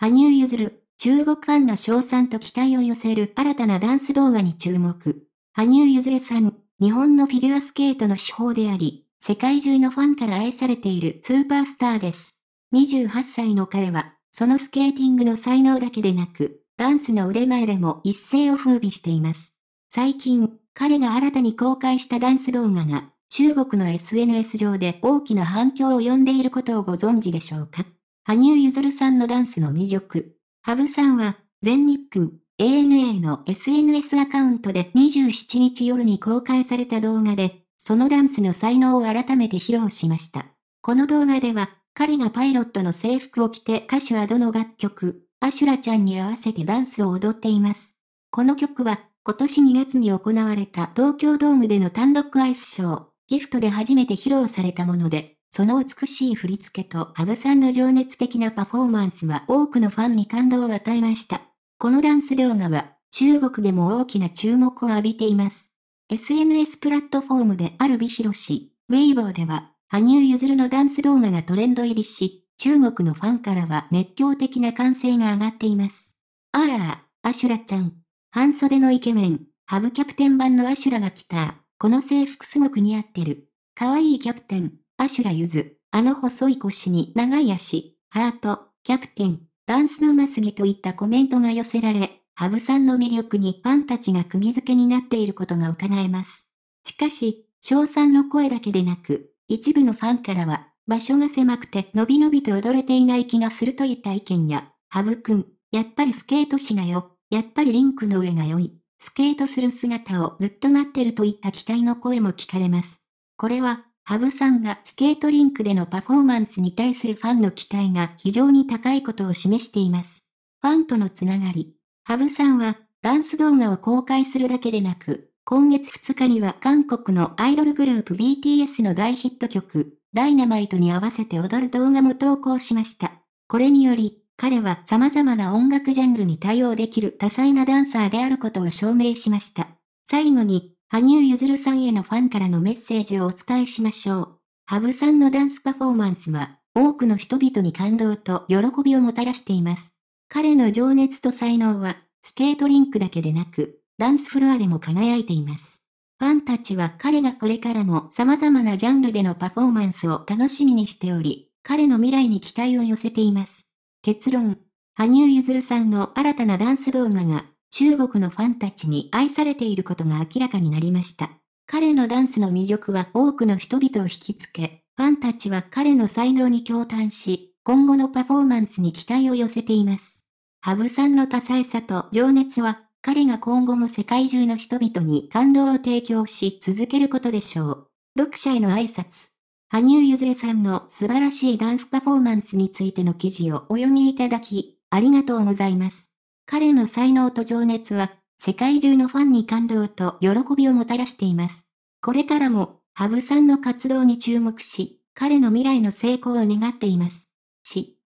羽生結弦、中国ファンが賞賛と期待を寄せる新たなダンス動画に注目。羽生結弦さん、日本のフィギュアスケートの手法であり、世界中のファンから愛されているスーパースターです。28歳の彼は、そのスケーティングの才能だけでなく、ダンスの腕前でも一世を風靡しています。最近、彼が新たに公開したダンス動画が、中国の SNS 上で大きな反響を呼んでいることをご存知でしょうか羽生結弦さんのダンスの魅力。羽生さんは、全日空、ANA の SNS アカウントで27日夜に公開された動画で、そのダンスの才能を改めて披露しました。この動画では、彼がパイロットの制服を着て歌手はどの楽曲、アシュラちゃんに合わせてダンスを踊っています。この曲は、今年2月に行われた東京ドームでの単独アイスショー、ギフトで初めて披露されたもので、その美しい振り付けとアブさんの情熱的なパフォーマンスは多くのファンに感動を与えました。このダンス動画は中国でも大きな注目を浴びています。SNS プラットフォームであるビヒロシ、ウェイボーでは、羽生結弦のダンス動画がトレンド入りし、中国のファンからは熱狂的な歓声が上がっています。あらあ、アシュラちゃん。半袖のイケメン、ハブキャプテン版のアシュラが来た。この制服すごく似合ってる。かわいいキャプテン。アシュラユズ、あの細い腰に長い足、ハート、キャプテン、ダンスうますぎといったコメントが寄せられ、ハブさんの魅力にファンたちが釘付けになっていることが伺えます。しかし、翔さんの声だけでなく、一部のファンからは、場所が狭くてのびのびと踊れていない気がするといった意見や、ハブくん、やっぱりスケートしなよ、やっぱりリンクの上が良い、スケートする姿をずっと待ってるといった期待の声も聞かれます。これは、ハブさんがスケートリンクでのパフォーマンスに対するファンの期待が非常に高いことを示しています。ファンとのつながり。ハブさんは、ダンス動画を公開するだけでなく、今月2日には韓国のアイドルグループ BTS の大ヒット曲、ダイナマイトに合わせて踊る動画も投稿しました。これにより、彼は様々な音楽ジャンルに対応できる多彩なダンサーであることを証明しました。最後に、羽生結弦さんへのファンからのメッセージをお伝えしましょう。羽生さんのダンスパフォーマンスは、多くの人々に感動と喜びをもたらしています。彼の情熱と才能は、スケートリンクだけでなく、ダンスフロアでも輝いています。ファンたちは彼がこれからも様々なジャンルでのパフォーマンスを楽しみにしており、彼の未来に期待を寄せています。結論、羽生結弦さんの新たなダンス動画が中国のファンたちに愛されていることが明らかになりました。彼のダンスの魅力は多くの人々を引きつけ、ファンたちは彼の才能に共感し、今後のパフォーマンスに期待を寄せています。羽生さんの多彩さと情熱は、彼が今後も世界中の人々に感動を提供し続けることでしょう。読者への挨拶。羽生結弦さんの素晴らしいダンスパフォーマンスについての記事をお読みいただき、ありがとうございます。彼の才能と情熱は、世界中のファンに感動と喜びをもたらしています。これからも、羽生さんの活動に注目し、彼の未来の成功を願っています。し